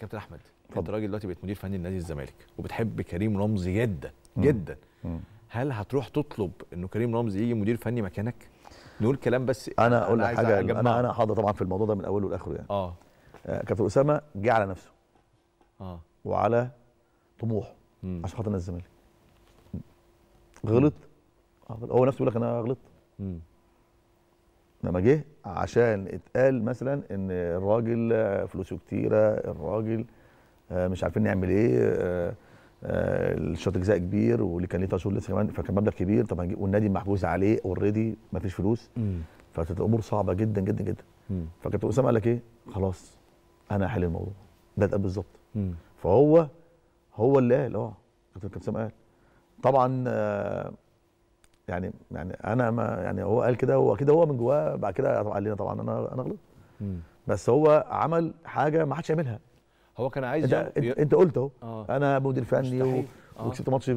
كابتن احمد انت راجل دلوقتي بقيت مدير فني لنادي الزمالك وبتحب كريم رمزي جدا جدا مم. هل هتروح تطلب انه كريم رمزي يجي مدير فني مكانك نقول كلام بس انا اقول لك حاجه أجمع. انا انا حاضر طبعا في الموضوع ده من اوله لاخره يعني اه, آه، كابتن اسامه جه على نفسه اه وعلى طموحه عشان خاطر الزمالك غلط هو نفسه يقول لك انا غلطت انما جه عشان اتقال مثلا ان الراجل فلوسه كتيره الراجل آه، مش عارفين نعمل ايه آه، آه، الشوط جزاء كبير واللي كان ليه تشهير لسه كمان فكان مبلغ كبير طبعا والنادي محبوس عليه اوريدي ما فيش فلوس فكانت الامور صعبه جدا جدا جدا فكابتن اسامه قال لك ايه خلاص انا هحل الموضوع ده اتقال بالظبط فهو هو اللي قال اه كابتن اسامه قال طبعا يعني يعني انا ما يعني هو قال كده هو كده هو من جواه بعد كده قال لنا طبعا انا انا غلطت بس هو عمل حاجه ما حدش يعملها هو كان عايز انت, انت قلت اهو آه. انا مدير فني آه. وكسبت ماتش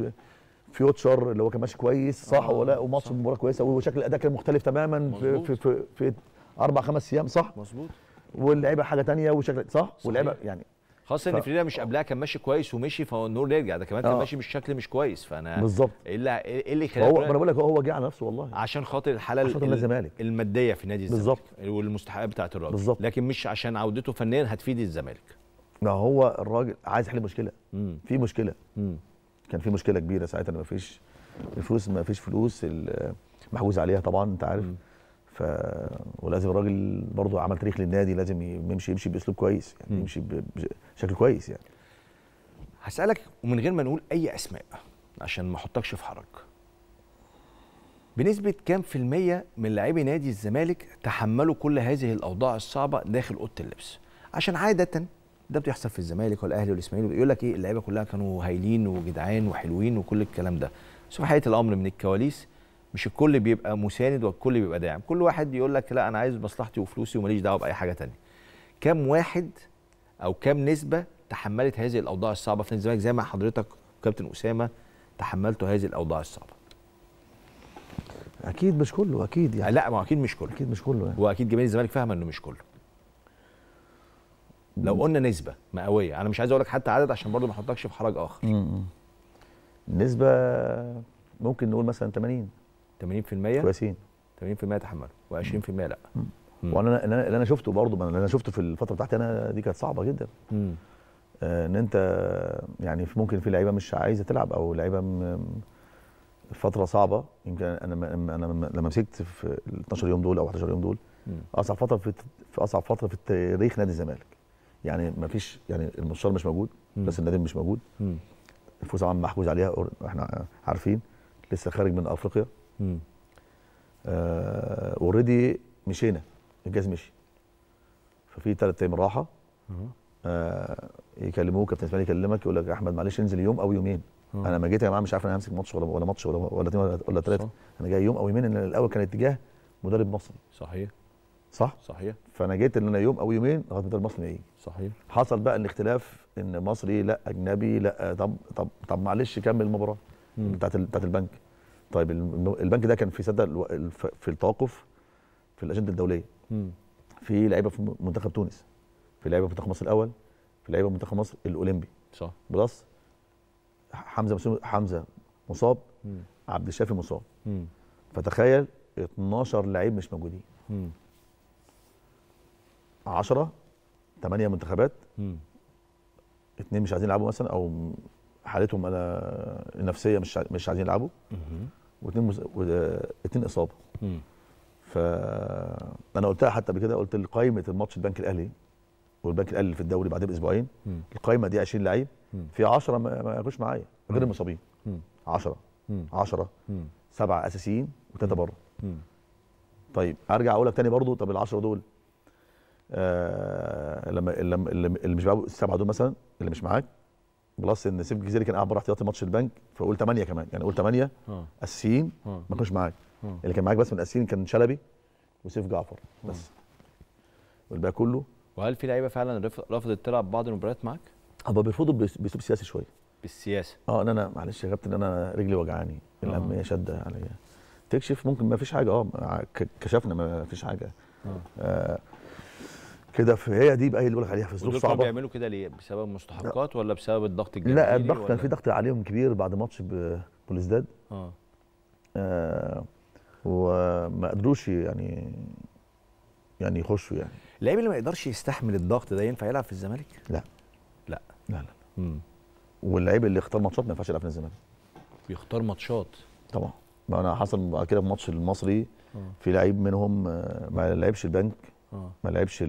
فيوتشر اللي هو كان ماشي كويس صح آه. ولا آه، وماتش المباراه كويسه وشكل الاداء كان مختلف تماما مزبوط. في في في اربع خمس ايام صح مظبوط واللعيبه حاجه ثانيه وشكل صح واللعيبه يعني خاصه ف... ان فريرا مش آه. قبلها كان ماشي كويس ومشي فالنور يرجع ده كمان كان ماشي آه. ماشي بالشكل مش كويس فانا بالظبط ايه اللي ايه اللي خلاه هو انا بقول لك هو جه على نفسه والله عشان خاطر الحاله عشان خاطر الماديه في نادي الزمالك بالظبط والمستحقات بتاعه الراجل بالظبط لكن مش عشان عودته فنيا هتفيد الزمالك ما هو الراجل عايز يحل مشكله مم. في مشكله مم. كان في مشكله كبيره ساعتها ما فيش الفلوس ما فيش فلوس محجوز عليها طبعا انت عارف مم. ف ولازم الراجل برضه عمل تاريخ للنادي لازم يمشي يمشي باسلوب كويس يعني يمشي بشكل كويس يعني هسالك ومن غير ما نقول اي اسماء عشان ما احطكش في حرج بنسبه كام في الميه من لاعبي نادي الزمالك تحملوا كل هذه الاوضاع الصعبه داخل اوضه اللبس عشان عاده ده بيحصل في الزمالك والاهلي والاسماعيلي يقول لك ايه اللعيبه كلها كانوا هايلين وجدعان وحلوين وكل الكلام ده بس في حقيقه الامر من الكواليس مش الكل بيبقى مساند والكل بيبقى داعم كل واحد يقول لك لا انا عايز مصلحتي وفلوسي وماليش دعوه باي حاجه تانية كم واحد او كم نسبه تحملت هذه الاوضاع الصعبه في الزمالك زي ما حضرتك وكابتن اسامه تحملتوا هذه الاوضاع الصعبه اكيد مش كله اكيد يعني لا ما اكيد مش كله اكيد مش كله يعني. واكيد جماهير الزمالك فاهمه انه مش كله لو قلنا نسبه مئويه انا مش عايز اقول لك حتى عدد عشان برضه ما احطكش في حرج اخر نسبه ممكن نقول مثلا 80 80% كويسين 80% تحملوا و20% لا مم. وانا اللي انا شفته برضه اللي انا شفته في الفتره بتاعتي انا دي كانت صعبه جدا مم. آه، ان انت يعني ممكن في لعيبه مش عايزه تلعب او لعيبه فتره صعبه يمكن انا انا لما مسكت في 12 يوم دول او 11 يوم دول اصعب فتره في, في اصعب فتره في تاريخ نادي الزمالك يعني ما فيش يعني المستشار مش موجود بس النادي مش موجود الفلوس عم محجوز عليها احنا عارفين لسه خارج من افريقيا اوريدي آه، مشينا الجهاز مشي ففي ثلاث ايام راحه آه يكلموك كابتن اسماعيل يكلمك يقول لك يا احمد معلش انزل يوم او يومين مم. انا ما جيت يا جماعه مش عارف انا همسك ماتش ولا ولا ماتش ولا ولا اثنين ولا, ثلاثه انا جاي يوم او يومين ان الاول كان اتجاه مدرب مصري صحيح صح صحيح فانا جيت ان انا يوم او يومين لغايه مدرب مصري ايه صحيح حصل بقى الاختلاف ان مصري لا اجنبي لا طب طب طب معلش كمل المباراه بتاعت بتاعت البنك طيب البنك ده كان في سد في التوقف في الاجنده الدوليه م. في لعيبه في منتخب تونس في لعيبه في منتخب مصر الاول في لعيبه في منتخب مصر الاولمبي صح بلس حمزه حمزه مصاب م. عبد الشافي مصاب م. فتخيل 12 لعيب مش موجودين 10 8 منتخبات اثنين مش عايزين يلعبوا مثلا او حالتهم انا النفسيه مش مش عايزين يلعبوا واثنين مز... واثنين اصابه ف انا قلتها حتى قبل كده قلت قائمه الماتش البنك الاهلي والبنك الاهلي في الدوري بعدها باسبوعين القائمه دي 20 لعيب في 10 ما يجوش معايا غير المصابين 10 10 سبعه اساسيين وثلاثه بره طيب ارجع اقول لك ثاني برضه طب ال 10 دول آه لما اللي مش السبعه دول مثلا اللي مش معاك بلس ان سيف الجزيري كان قاعد بره احتياطي ماتش البنك فقول 8 كمان يعني قول 8 اساسيين ما كانوش معاك اللي كان معاك بس من الاساسيين كان شلبي وسيف جعفر بس والباقي كله وهل في لعيبه فعلا رفضت تلعب بعض المباريات معاك؟ هما بيرفضوا باسلوب سياسي شويه بالسياسه اه ان انا معلش يا كابتن انا رجلي وجعاني الامنيه آه. شاده عليا تكشف ممكن ما فيش حاجه اه كشفنا ما فيش حاجه آه, آه، كده في هي دي بقى اللي بقول لك عليها في ظروف صعبه بيعملوا كده ليه بسبب مستحقات ولا بسبب الضغط الجماهيري لا الضغط كان في ضغط عليهم كبير بعد ماتش بوليسداد اه, آه وما قدروش يعني يعني يخشوا يعني اللعيب اللي ما يقدرش يستحمل الضغط ده ينفع يلعب في الزمالك لا لا لا لا امم واللعيب اللي اختار ماتشات ما ينفعش يلعب في الزمالك بيختار ماتشات طبعا ما انا حصل كده في ماتش المصري آه. في لعيب منهم آه، ما لعبش البنك آه. ما لعبش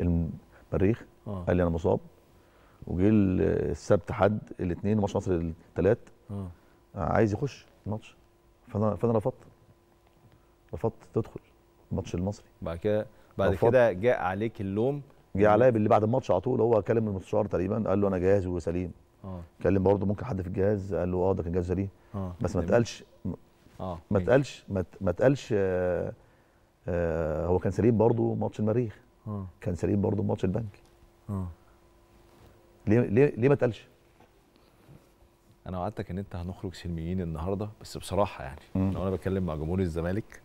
المريخ آه. قال لي انا مصاب وجه السبت حد الاثنين ماتش مصر الثلاث آه. عايز يخش الماتش فانا فانا رفضت رفضت تدخل الماتش المصري بعد كده بعد كده جاء عليك اللوم جاء عليا باللي بعد الماتش على طول هو كلم المستشار تقريبا قال له انا جاهز وسليم اه كلم برضه ممكن حد في الجهاز قال له اه ده كان جاهز سليم آه. بس ما اتقالش ما اتقالش ما اتقالش آه. آه، هو كان سليم برضه ماتش المريخ آه. كان سليم برضه ماتش البنك آه. ليه ليه ليه ما اتقالش انا وعدتك ان انت هنخرج سلميين النهارده بس بصراحه يعني مم. لو انا بتكلم مع جمهور الزمالك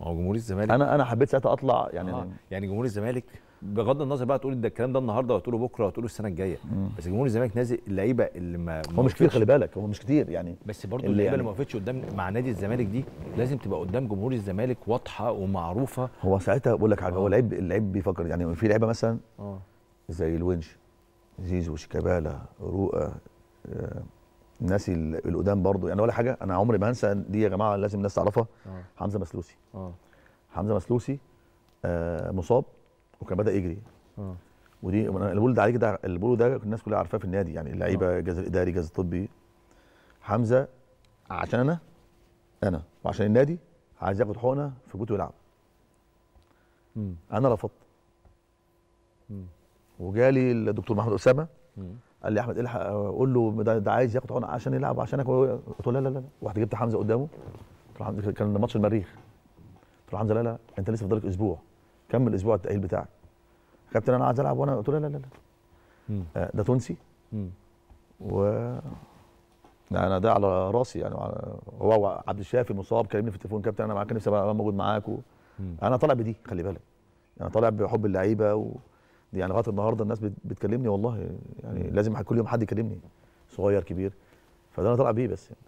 ما هو جمهور الزمالك انا انا حبيت ساعتها اطلع يعني آه. يعني جمهور الزمالك بغض النظر بقى تقول ده الكلام ده النهارده وتقوله بكره وتقوله السنه الجايه بس جمهور الزمالك نازل اللعيبه اللي ما هو مش كتير خلي بالك هو مش كتير يعني بس برضه اللعيبه يعني اللي ما وقفتش قدام مع نادي الزمالك دي لازم تبقى قدام جمهور الزمالك واضحه ومعروفه هو ساعتها بقول لك حاجه هو آه. لعيب اللعيب بيفكر يعني في لعيبه مثلا اه زي الونش زيزو شيكابالا رؤى ناسي آه، الناس القدام برضه يعني ولا حاجه انا عمري ما هنسى دي يا جماعه لازم الناس تعرفها آه. حمزه مسلوسي آه. حمزه مسلوسي آه مصاب وكان بدا يجري اه ودي انا ده عليك ده البول ده الناس كلها عارفاه في النادي يعني اللعيبه الجهاز آه. الاداري الجهاز الطبي حمزه عشان انا انا وعشان النادي عايز ياخد حقنه في جوته يلعب انا رفضت وجالي الدكتور محمد اسامه قال لي احمد الحق قول له ده, ده عايز ياخد حقنه عشان يلعب عشانك قلت له لا لا لا رحت جبت حمزه قدامه كان ماتش المريخ قلت له حمزه لا لا انت لسه فاضلك اسبوع كمل اسبوع التاهيل بتاعك كابتن انا عايز العب وانا قلت له لا لا لا آه، ده تونسي و يعني انا ده على راسي يعني هو عبد الشافي مصاب كلمني في التليفون كابتن انا معاك نفسي ابقى موجود معاك و... انا طالع بدي خلي بالك انا طالع بحب اللعيبه و... يعني لغايه النهارده الناس بتكلمني والله يعني لازم كل يوم حد يكلمني صغير كبير فده انا طالع بيه بس يعني.